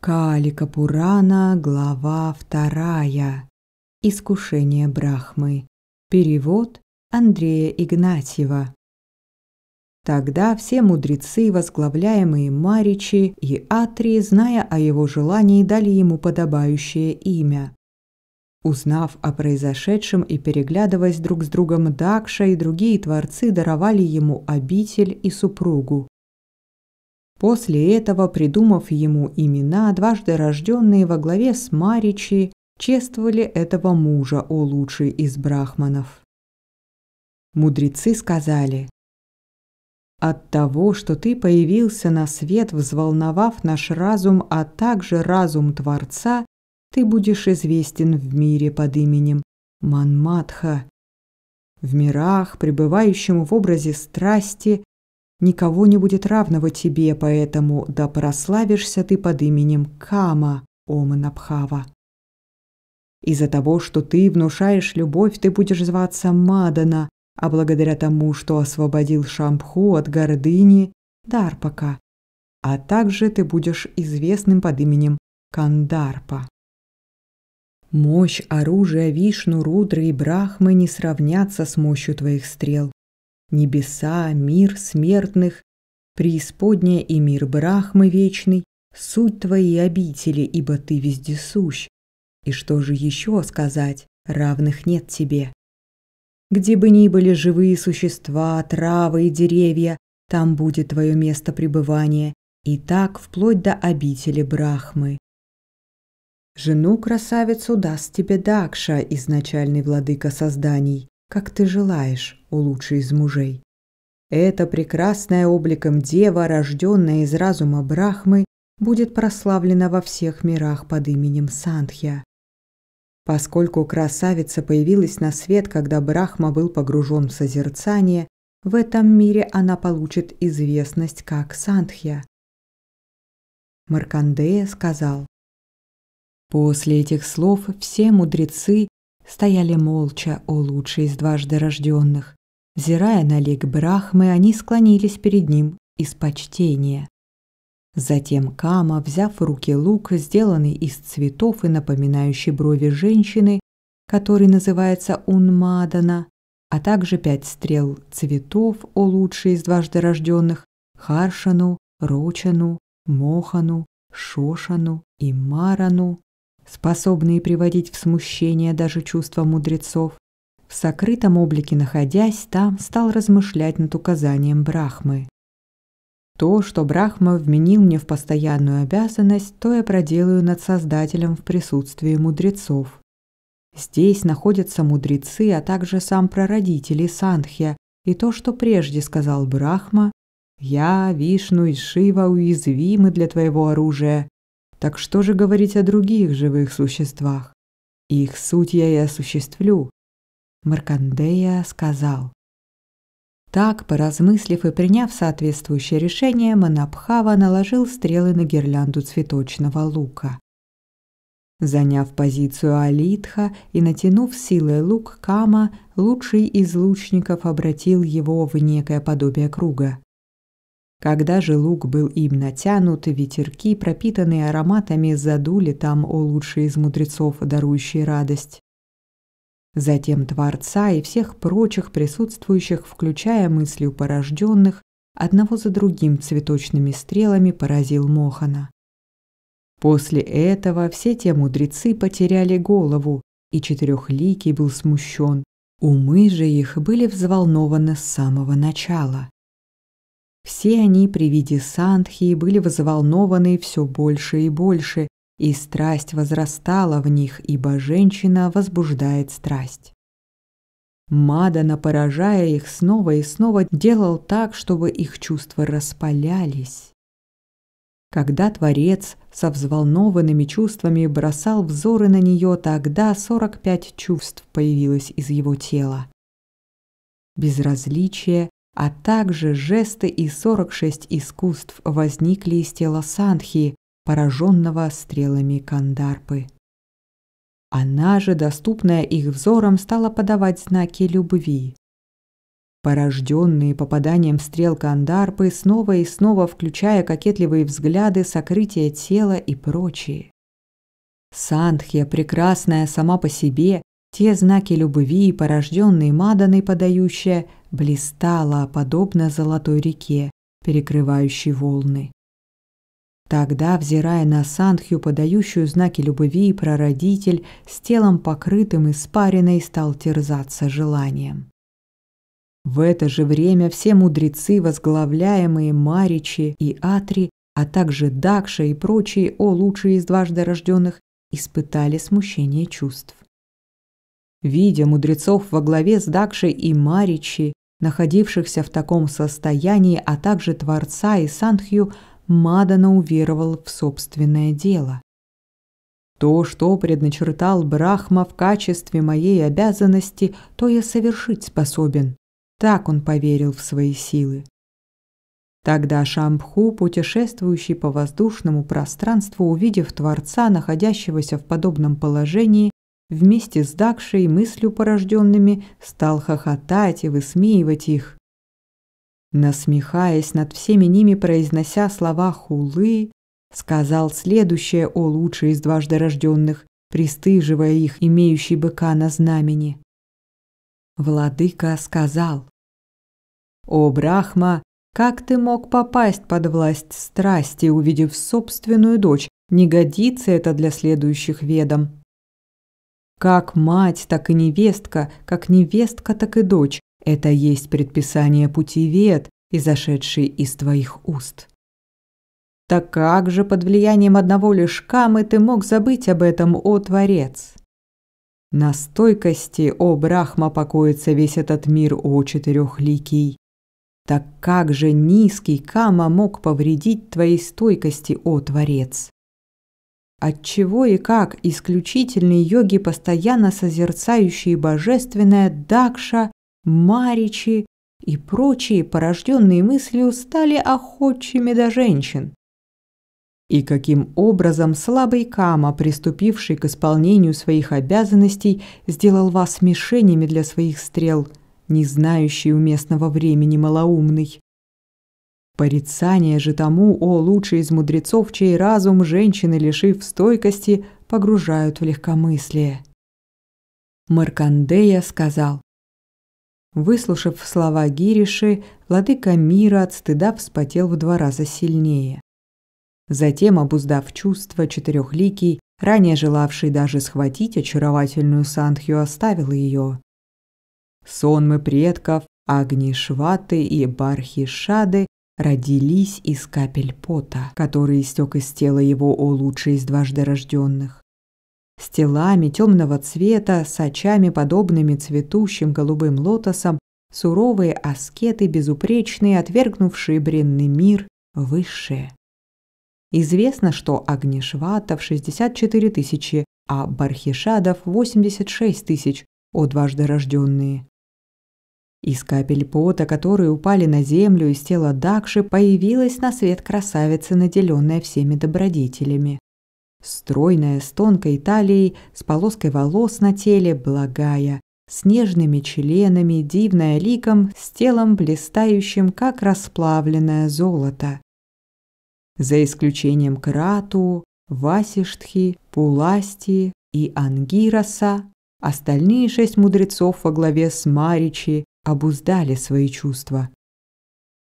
Калика Пурана, глава вторая. Искушение Брахмы. Перевод Андрея Игнатьева. Тогда все мудрецы, возглавляемые Маричи и Атри, зная о его желании, дали ему подобающее имя. Узнав о произошедшем и переглядываясь друг с другом, Дакша и другие творцы даровали ему обитель и супругу. После этого, придумав ему имена, дважды рожденные во главе с Маричи, чествовали этого мужа, о лучший из брахманов. Мудрецы сказали, «От того, что ты появился на свет, взволновав наш разум, а также разум Творца, ты будешь известен в мире под именем Манматха. В мирах, пребывающем в образе страсти, Никого не будет равного тебе, поэтому да прославишься ты под именем Кама, о Манабхава. Из-за того, что ты внушаешь любовь, ты будешь зваться Мадана, а благодаря тому, что освободил Шампху от гордыни, Дарпака, а также ты будешь известным под именем Кандарпа. Мощь оружия Вишну, Рудры и Брахмы не сравнятся с мощью твоих стрел. Небеса, мир смертных, преисподняя и мир Брахмы вечный, суть твои обители, ибо ты вездесущ. И что же еще сказать, равных нет тебе. Где бы ни были живые существа, травы и деревья, там будет твое место пребывания, и так вплоть до обители Брахмы. Жену красавицу даст тебе Дакша, изначальный владыка созданий, как ты желаешь, у лучший из мужей. Эта прекрасная обликом дева, рожденная из разума Брахмы, будет прославлена во всех мирах под именем Сандхья. Поскольку красавица появилась на свет, когда Брахма был погружен в созерцание, в этом мире она получит известность как Сандхья. Маркандея сказал: После этих слов все мудрецы стояли молча, о лучший из дважды рожденных. Зирая на лик Брахмы, они склонились перед ним из почтения. Затем Кама, взяв в руки лук, сделанный из цветов и напоминающий брови женщины, который называется Унмадана, а также пять стрел цветов, о лучшие из дважды рожденных, Харшану, Рочану, Мохану, Шошану и Марану, способные приводить в смущение даже чувства мудрецов, в сокрытом облике находясь там, стал размышлять над указанием Брахмы. То, что Брахма вменил мне в постоянную обязанность, то я проделаю над Создателем в присутствии мудрецов. Здесь находятся мудрецы, а также сам прародитель и Санхья, и то, что прежде сказал Брахма, «Я, Вишну и Шива уязвимы для твоего оружия, так что же говорить о других живых существах? Их суть я и осуществлю. Маркандея сказал. Так, поразмыслив и приняв соответствующее решение, Манабхава наложил стрелы на гирлянду цветочного лука. Заняв позицию Алитха и натянув силой лук Кама, лучший из лучников обратил его в некое подобие круга. Когда же лук был им натянут, ветерки, пропитанные ароматами, задули там, о лучшие из мудрецов, дарующие радость. Затем Творца и всех прочих присутствующих, включая мыслью порожденных, одного за другим цветочными стрелами поразил Мохана. После этого все те мудрецы потеряли голову, и Четырехликий был смущен. Умы же их были взволнованы с самого начала. Все они при виде Сандхи были взволнованы все больше и больше, и страсть возрастала в них, ибо женщина возбуждает страсть. Мадана, поражая их снова и снова, делал так, чтобы их чувства распалялись. Когда Творец со взволнованными чувствами бросал взоры на нее, тогда 45 чувств появилось из его тела. Безразличие, а также жесты и 46 искусств возникли из тела Сандхи, пораженного стрелами Кандарпы. Она же, доступная их взором, стала подавать знаки любви. Порожденные попаданием стрел Кандарпы, снова и снова включая кокетливые взгляды, сокрытие тела и прочие. Сандхья, прекрасная сама по себе, те знаки любви, порожденные Маданой подающая, блистала, подобно золотой реке, перекрывающей волны. Тогда, взирая на Санхью, подающую знаки любви, и прародитель с телом покрытым испариной стал терзаться желанием. В это же время все мудрецы, возглавляемые Маричи и Атри, а также Дакша и прочие, о лучшие из дважды рожденных, испытали смущение чувств. Видя мудрецов во главе с Дакшей и Маричи, находившихся в таком состоянии, а также Творца и Санхью, Мадана уверовал в собственное дело. То, что предначертал Брахма в качестве моей обязанности, то я совершить способен. Так он поверил в свои силы. Тогда Шамбху, путешествующий по воздушному пространству, увидев Творца, находящегося в подобном положении, вместе с Дакшей мыслью порожденными стал хохотать и высмеивать их. Насмехаясь над всеми ними, произнося слова хулы, сказал следующее о лучшей из дважды рожденных, пристыживая их, имеющий быка на знамени. Владыка сказал, «О, Брахма, как ты мог попасть под власть страсти, увидев собственную дочь? Не годится это для следующих ведом. Как мать, так и невестка, как невестка, так и дочь – это есть предписание пути вет, изошедший из твоих уст. Так как же под влиянием одного лишь камы ты мог забыть об этом, о Творец? На стойкости, о Брахма, покоится весь этот мир, о четырехликий. Так как же низкий кама мог повредить твоей стойкости, о Творец? Отчего и как исключительные йоги, постоянно созерцающие божественное, дакша, маричи и прочие, порожденные мыслью, стали охотчими до женщин? И каким образом слабый Кама, приступивший к исполнению своих обязанностей, сделал вас мишенями для своих стрел, не знающий уместного времени малоумный? Порицание же тому, о лучший из мудрецов, чей разум женщины, лишив стойкости, погружают в легкомыслие. Маркандея сказал, Выслушав слова Гириши, владыка мира от стыда вспотел в два раза сильнее. Затем, обуздав чувства, четырехликий, ранее желавший даже схватить очаровательную Сандхью, оставил ее. Сонмы предков, Агнишваты и Бархишады родились из капель пота, который истек из тела его, о лучший из дважды рожденных. С телами темного цвета, с очами, подобными цветущим голубым лотосом, суровые аскеты, безупречные, отвергнувшие бренный мир, высшие. Известно, что Агнишватов 64 тысячи, а Бархишадов 86 тысяч, о дважды рожденные. Из капель пота, которые упали на землю из тела Дакши, появилась на свет красавица, наделенная всеми добродетелями. Стройная, с тонкой талией, с полоской волос на теле, благая, с нежными членами, дивная ликом, с телом блистающим, как расплавленное золото. За исключением Крату, Васиштхи, Пуласти и Ангираса, остальные шесть мудрецов во главе с Маричи обуздали свои чувства.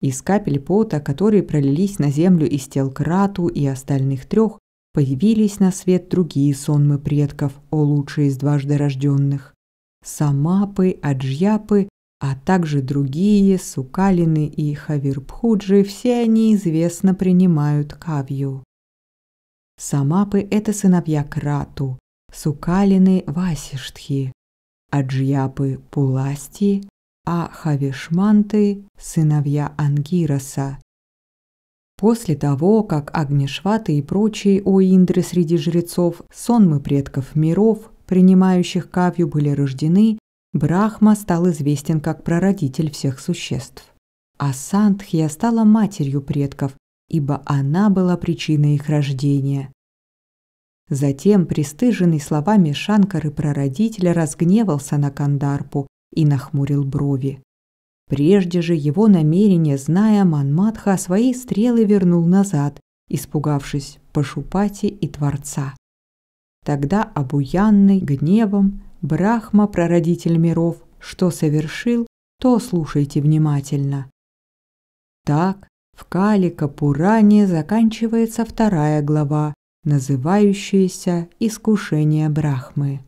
Из капель пота, которые пролились на землю из тел Крату и остальных трех, появились на свет другие сонмы предков, о лучшие из дважды рожденных. Самапы, Аджьяпы, а также другие, Сукалины и Хавирпхуджи. все они известно принимают кавью. Самапы – это сыновья Крату, Сукалины – Васиштхи, Аджьяпы – Пуласти, а Хавишманты – сыновья Ангираса. После того, как Агнишваты и прочие о Индре среди жрецов, сонмы предков миров, принимающих кавью, были рождены, Брахма стал известен как прародитель всех существ. А Сандхья стала матерью предков, ибо она была причиной их рождения. Затем, пристыженный словами Шанкары прародителя разгневался на Кандарпу и нахмурил брови. Прежде же его намерение, зная Манматха, свои стрелы вернул назад, испугавшись Пашупати и Творца. Тогда обуянный гневом Брахма, прародитель миров, что совершил, то слушайте внимательно. Так, в Калика Пуране заканчивается вторая глава, называющаяся «Искушение Брахмы».